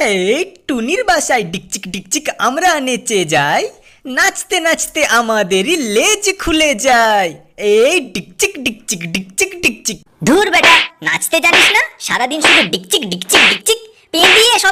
হে টুনির বাসায় ডিকচিক ডিকচিক আমরা নেচে যাই নাচতে নাচতে আমাদেরই লেজ খুলে যায় এই ডিকচিক ডিকচিক ডিকচিক ডিকচিক ধুর বেটা নাচতে জানিস না সারাদিন শুধু ডিকচিক ডিকচিক ডিকচিক পেঁদিয়ে সব